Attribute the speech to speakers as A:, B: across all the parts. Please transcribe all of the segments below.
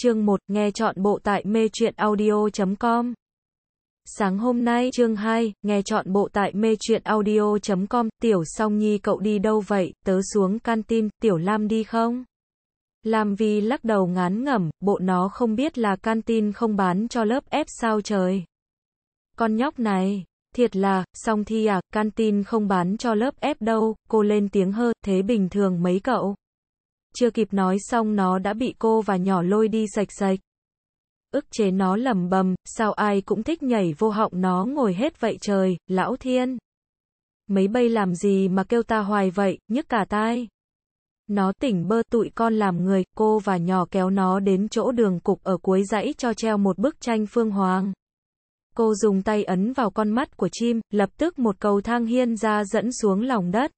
A: chương 1, nghe chọn bộ tại mê truyện audio.com. Sáng hôm nay, chương 2, nghe chọn bộ tại mê truyện audio.com, tiểu song nhi cậu đi đâu vậy, tớ xuống canteen, tiểu lam đi không? Lam Vi lắc đầu ngán ngẩm, bộ nó không biết là canteen không bán cho lớp ép sao trời. Con nhóc này, thiệt là, song thi à, canteen không bán cho lớp ép đâu, cô lên tiếng hơ, thế bình thường mấy cậu. Chưa kịp nói xong nó đã bị cô và nhỏ lôi đi sạch sạch. Ức chế nó lầm bầm, sao ai cũng thích nhảy vô họng nó ngồi hết vậy trời, lão thiên. Mấy bây làm gì mà kêu ta hoài vậy, nhức cả tai. Nó tỉnh bơ tụi con làm người, cô và nhỏ kéo nó đến chỗ đường cục ở cuối dãy cho treo một bức tranh phương hoàng. Cô dùng tay ấn vào con mắt của chim, lập tức một cầu thang hiên ra dẫn xuống lòng đất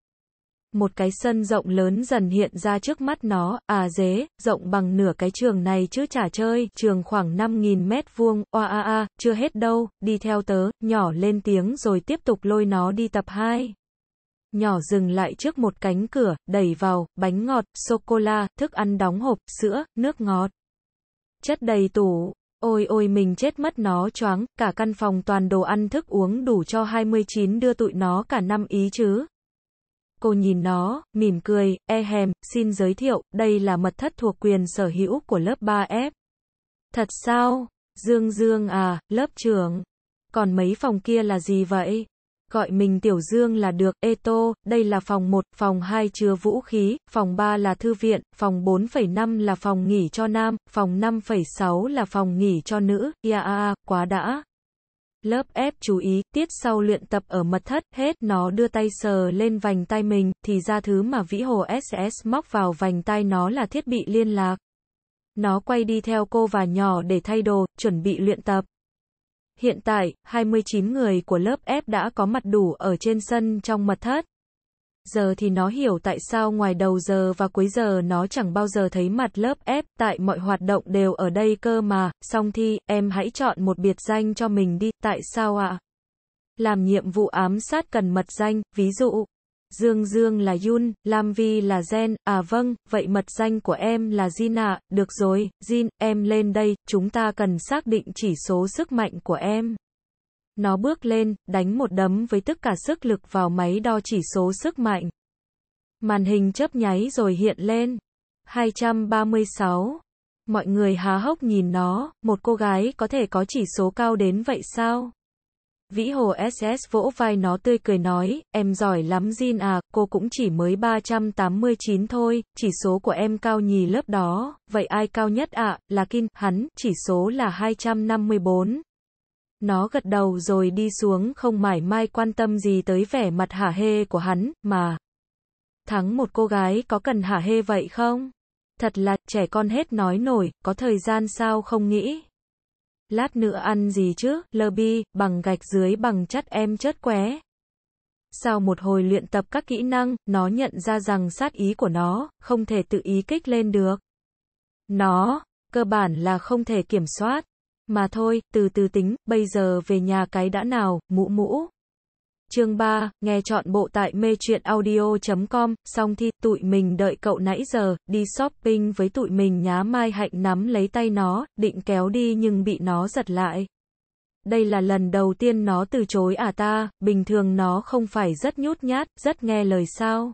A: một cái sân rộng lớn dần hiện ra trước mắt nó, à dế, rộng bằng nửa cái trường này chứ chả chơi, trường khoảng 5.000 mét vuông, oa a a, chưa hết đâu, đi theo tớ, nhỏ lên tiếng rồi tiếp tục lôi nó đi tập 2. Nhỏ dừng lại trước một cánh cửa, đẩy vào, bánh ngọt, sô-cô-la, thức ăn đóng hộp, sữa, nước ngọt. Chất đầy tủ, Ôi ôi mình chết mất nó choáng, cả căn phòng toàn đồ ăn thức uống đủ cho 29 đưa tụi nó cả năm ý chứ. Cô nhìn nó, mỉm cười, e hèm, xin giới thiệu, đây là mật thất thuộc quyền sở hữu của lớp 3F. Thật sao? Dương Dương à, lớp trưởng. Còn mấy phòng kia là gì vậy? Gọi mình Tiểu Dương là được, Ê Tô, đây là phòng 1, phòng 2 chứa vũ khí, phòng 3 là thư viện, phòng 4,5 là phòng nghỉ cho nam, phòng 5,6 là phòng nghỉ cho nữ, ia a, quá đã. Lớp ép chú ý, tiết sau luyện tập ở mật thất, hết, nó đưa tay sờ lên vành tay mình, thì ra thứ mà vĩ hồ SS móc vào vành tay nó là thiết bị liên lạc. Nó quay đi theo cô và nhỏ để thay đồ, chuẩn bị luyện tập. Hiện tại, 29 người của lớp ép đã có mặt đủ ở trên sân trong mật thất. Giờ thì nó hiểu tại sao ngoài đầu giờ và cuối giờ nó chẳng bao giờ thấy mặt lớp ép tại mọi hoạt động đều ở đây cơ mà, xong thi, em hãy chọn một biệt danh cho mình đi, tại sao ạ? Làm nhiệm vụ ám sát cần mật danh, ví dụ, Dương Dương là Yun, Lam Vi là Gen, à vâng, vậy mật danh của em là Jin ạ, được rồi, Jin, em lên đây, chúng ta cần xác định chỉ số sức mạnh của em. Nó bước lên, đánh một đấm với tất cả sức lực vào máy đo chỉ số sức mạnh. Màn hình chớp nháy rồi hiện lên. 236. Mọi người há hốc nhìn nó, một cô gái có thể có chỉ số cao đến vậy sao? Vĩ Hồ SS vỗ vai nó tươi cười nói, em giỏi lắm Jin à, cô cũng chỉ mới 389 thôi, chỉ số của em cao nhì lớp đó, vậy ai cao nhất ạ, à? là Kim, hắn, chỉ số là 254, nó gật đầu rồi đi xuống không mải mai quan tâm gì tới vẻ mặt hả hê của hắn, mà. Thắng một cô gái có cần hả hê vậy không? Thật là, trẻ con hết nói nổi, có thời gian sao không nghĩ. Lát nữa ăn gì chứ, lơ bi, bằng gạch dưới bằng chắt em chớt qué. Sau một hồi luyện tập các kỹ năng, nó nhận ra rằng sát ý của nó, không thể tự ý kích lên được. Nó, cơ bản là không thể kiểm soát. Mà thôi, từ từ tính, bây giờ về nhà cái đã nào, mũ mũ. Chương 3, nghe chọn bộ tại mê chuyện audio.com, xong thì tụi mình đợi cậu nãy giờ, đi shopping với tụi mình nhá Mai Hạnh nắm lấy tay nó, định kéo đi nhưng bị nó giật lại. Đây là lần đầu tiên nó từ chối à ta, bình thường nó không phải rất nhút nhát, rất nghe lời sao.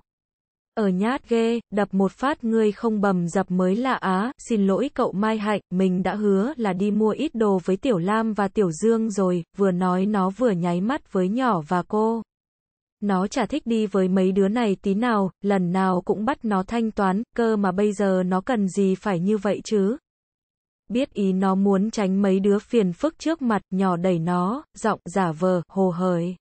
A: Ở ờ nhát ghê, đập một phát ngươi không bầm dập mới là á, xin lỗi cậu Mai Hạnh, mình đã hứa là đi mua ít đồ với Tiểu Lam và Tiểu Dương rồi, vừa nói nó vừa nháy mắt với nhỏ và cô. Nó chả thích đi với mấy đứa này tí nào, lần nào cũng bắt nó thanh toán, cơ mà bây giờ nó cần gì phải như vậy chứ. Biết ý nó muốn tránh mấy đứa phiền phức trước mặt, nhỏ đẩy nó, giọng giả vờ, hồ hời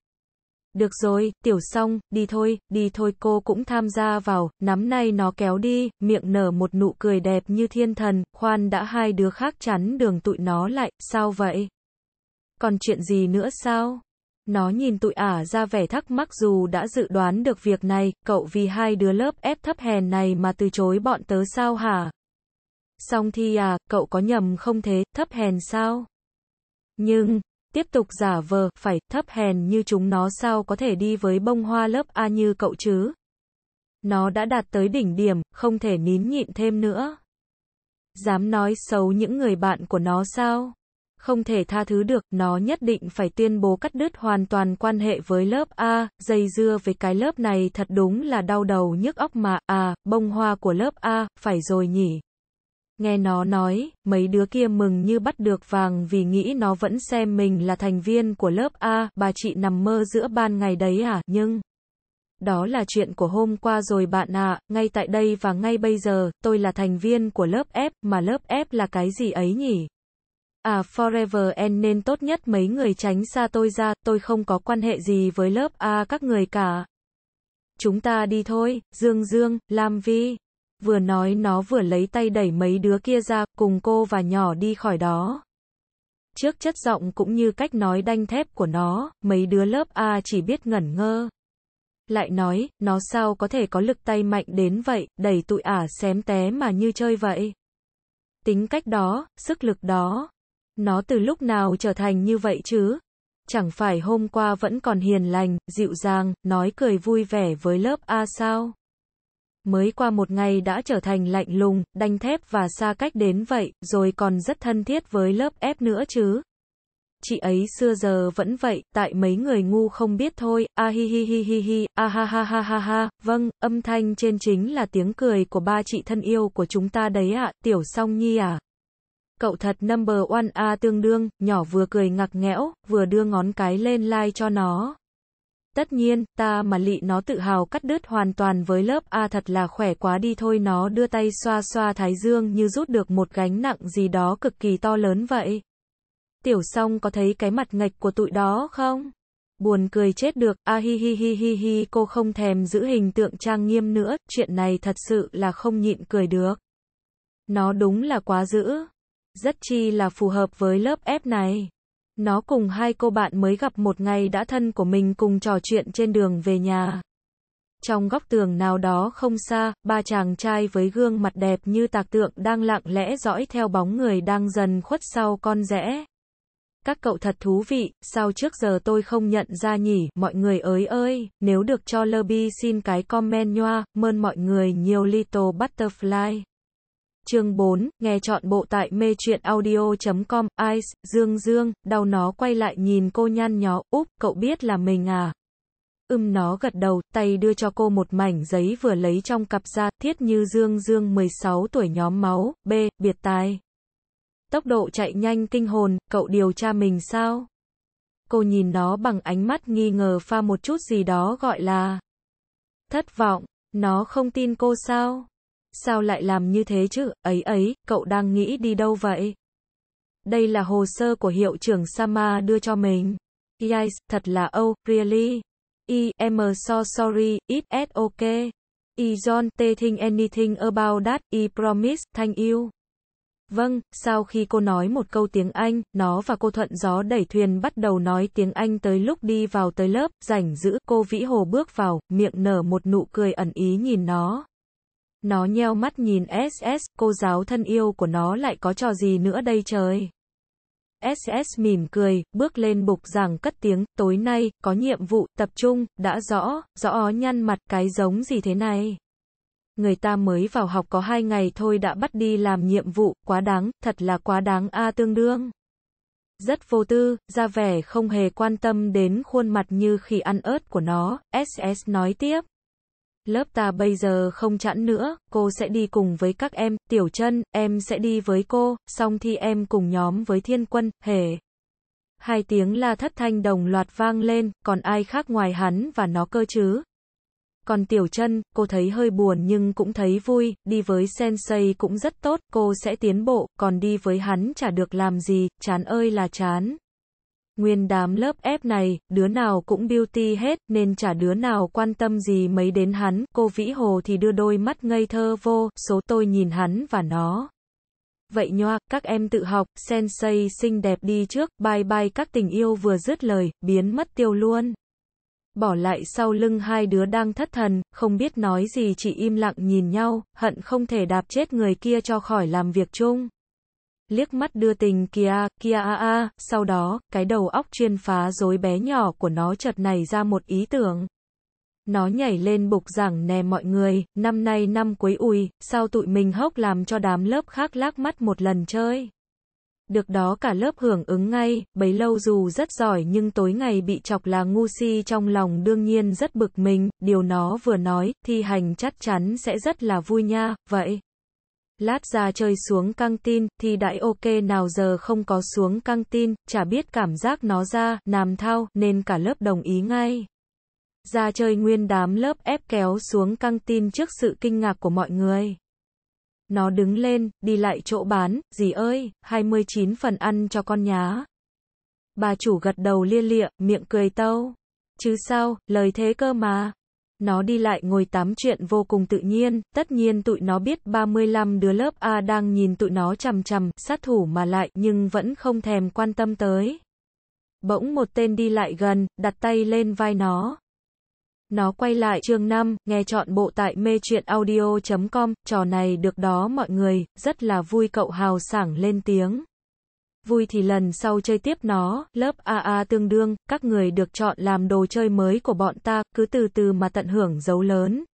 A: được rồi, tiểu xong, đi thôi, đi thôi cô cũng tham gia vào, nắm nay nó kéo đi, miệng nở một nụ cười đẹp như thiên thần, khoan đã hai đứa khác chắn đường tụi nó lại, sao vậy? Còn chuyện gì nữa sao? Nó nhìn tụi ả à ra vẻ thắc mắc dù đã dự đoán được việc này, cậu vì hai đứa lớp ép thấp hèn này mà từ chối bọn tớ sao hả? Xong thì à, cậu có nhầm không thế, thấp hèn sao? Nhưng, tiếp tục giả vờ, phải, thấp hèn như chúng nó sao có thể đi với bông hoa lớp A như cậu chứ. Nó đã đạt tới đỉnh điểm, không thể nín nhịn thêm nữa. Dám nói xấu những người bạn của nó sao? Không thể tha thứ được, nó nhất định phải tuyên bố cắt đứt hoàn toàn quan hệ với lớp A, dây dưa với cái lớp này thật đúng là đau đầu nhức óc mà, à, bông hoa của lớp A, phải rồi nhỉ. Nghe nó nói, mấy đứa kia mừng như bắt được vàng vì nghĩ nó vẫn xem mình là thành viên của lớp A, bà chị nằm mơ giữa ban ngày đấy à, nhưng... Đó là chuyện của hôm qua rồi bạn ạ, ngay tại đây và ngay bây giờ, tôi là thành viên của lớp F, mà lớp F là cái gì ấy nhỉ? À Forever End nên tốt nhất mấy người tránh xa tôi ra, tôi không có quan hệ gì với lớp A các người cả. Chúng ta đi thôi, Dương Dương, Lam Vi vừa nói nó vừa lấy tay đẩy mấy đứa kia ra, cùng cô và nhỏ đi khỏi đó. Trước chất giọng cũng như cách nói đanh thép của nó, mấy đứa lớp A chỉ biết ngẩn ngơ. Lại nói, nó sao có thể có lực tay mạnh đến vậy, đẩy tụi ả xém té mà như chơi vậy. Tính cách đó, sức lực đó, nó từ lúc nào trở thành như vậy chứ? Chẳng phải hôm qua vẫn còn hiền lành, dịu dàng, nói cười vui vẻ với lớp A sao? mới qua một ngày đã trở thành lạnh lùng, đanh thép và xa cách đến vậy, rồi còn rất thân thiết với lớp ép nữa chứ. Chị ấy xưa giờ vẫn vậy, tại mấy người ngu không biết thôi, a hi hi hi hi hi, a ha ha ha ha ha, vâng, âm thanh trên chính là tiếng cười của ba chị thân yêu của chúng ta đấy ạ, à, tiểu song nhi à. Cậu thật number one a tương đương, nhỏ vừa cười ngặc nghẽo, vừa đưa ngón cái lên like cho nó. Tất nhiên, ta mà lị nó tự hào cắt đứt hoàn toàn với lớp A thật là khỏe quá đi thôi nó đưa tay xoa xoa thái dương như rút được một gánh nặng gì đó cực kỳ to lớn vậy. Tiểu song có thấy cái mặt ngạch của tụi đó không? Buồn cười chết được, a hi hi hi hi hi cô không thèm giữ hình tượng trang nghiêm nữa, chuyện này thật sự là không nhịn cười được. Nó đúng là quá dữ, rất chi là phù hợp với lớp F này. Nó cùng hai cô bạn mới gặp một ngày đã thân của mình cùng trò chuyện trên đường về nhà. Trong góc tường nào đó không xa, ba chàng trai với gương mặt đẹp như tạc tượng đang lặng lẽ dõi theo bóng người đang dần khuất sau con rẽ. Các cậu thật thú vị, sao trước giờ tôi không nhận ra nhỉ, mọi người ơi ơi, nếu được cho Lobby xin cái comment nhoa, mơn mọi người nhiều little butterfly. Chương 4, nghe chọn bộ tại mê truyện audio.com, Ice, Dương Dương, đau nó quay lại nhìn cô nhăn nhó, úp, cậu biết là mình à. Ưm nó gật đầu, tay đưa cho cô một mảnh giấy vừa lấy trong cặp da thiết như Dương Dương 16 tuổi nhóm máu, B, biệt tài. Tốc độ chạy nhanh kinh hồn, cậu điều tra mình sao? Cô nhìn nó bằng ánh mắt nghi ngờ pha một chút gì đó gọi là thất vọng, nó không tin cô sao? sao lại làm như thế chứ, ấy ấy, cậu đang nghĩ đi đâu vậy? Đây là hồ sơ của hiệu trưởng Sama đưa cho mình. Yes, thật là oh, really. I am so sorry, it's okay. I don't think anything about that, I promise, thank you. Vâng, sau khi cô nói một câu tiếng Anh, nó và cô thuận gió đẩy thuyền bắt đầu nói tiếng Anh tới lúc đi vào tới lớp, rảnh giữ, cô vĩ hồ bước vào, miệng nở một nụ cười ẩn ý nhìn nó. Nó nheo mắt nhìn SS, cô giáo thân yêu của nó lại có trò gì nữa đây trời. SS mỉm cười, bước lên bục giảng cất tiếng, tối nay, có nhiệm vụ, tập trung, đã rõ, rõ nhăn mặt, cái giống gì thế này. Người ta mới vào học có hai ngày thôi đã bắt đi làm nhiệm vụ, quá đáng, thật là quá đáng a à, tương đương. Rất vô tư, ra vẻ không hề quan tâm đến khuôn mặt như khi ăn ớt của nó, SS nói tiếp. Lớp ta bây giờ không chẵn nữa, cô sẽ đi cùng với các em, Tiểu chân em sẽ đi với cô, xong thì em cùng nhóm với Thiên Quân, hề. Hai tiếng la thất thanh đồng loạt vang lên, còn ai khác ngoài hắn và nó cơ chứ? Còn Tiểu chân cô thấy hơi buồn nhưng cũng thấy vui, đi với Sensei cũng rất tốt, cô sẽ tiến bộ, còn đi với hắn chả được làm gì, chán ơi là chán. Nguyên đám lớp ép này, đứa nào cũng beauty hết, nên chả đứa nào quan tâm gì mấy đến hắn, cô Vĩ Hồ thì đưa đôi mắt ngây thơ vô, số tôi nhìn hắn và nó. Vậy nhoa, các em tự học, sensei xinh đẹp đi trước, bye bye các tình yêu vừa dứt lời, biến mất tiêu luôn. Bỏ lại sau lưng hai đứa đang thất thần, không biết nói gì chỉ im lặng nhìn nhau, hận không thể đạp chết người kia cho khỏi làm việc chung liếc mắt đưa tình kia, kia a a, sau đó, cái đầu óc chuyên phá rối bé nhỏ của nó chợt nảy ra một ý tưởng. Nó nhảy lên bục giảng nè mọi người, năm nay năm cuối ui, sao tụi mình hốc làm cho đám lớp khác lác mắt một lần chơi. Được đó cả lớp hưởng ứng ngay, bấy lâu dù rất giỏi nhưng tối ngày bị chọc là ngu si trong lòng đương nhiên rất bực mình, điều nó vừa nói, thi hành chắc chắn sẽ rất là vui nha, vậy. Lát ra chơi xuống căng tin, thì đại ok nào giờ không có xuống căng tin, chả biết cảm giác nó ra, làm thao, nên cả lớp đồng ý ngay. Ra chơi nguyên đám lớp ép kéo xuống căng tin trước sự kinh ngạc của mọi người. Nó đứng lên, đi lại chỗ bán, dì ơi, 29 phần ăn cho con nhá. Bà chủ gật đầu lia lịa, miệng cười tâu. Chứ sao, lời thế cơ mà. Nó đi lại ngồi tám chuyện vô cùng tự nhiên, tất nhiên tụi nó biết 35 đứa lớp A đang nhìn tụi nó chằm chằm, sát thủ mà lại, nhưng vẫn không thèm quan tâm tới. Bỗng một tên đi lại gần, đặt tay lên vai nó. Nó quay lại chương 5, nghe chọn bộ tại mê chuyện audio.com, trò này được đó mọi người, rất là vui cậu hào sảng lên tiếng vui thì lần sau chơi tiếp nó, lớp AA tương đương, các người được chọn làm đồ chơi mới của bọn ta, cứ từ từ mà tận hưởng dấu lớn.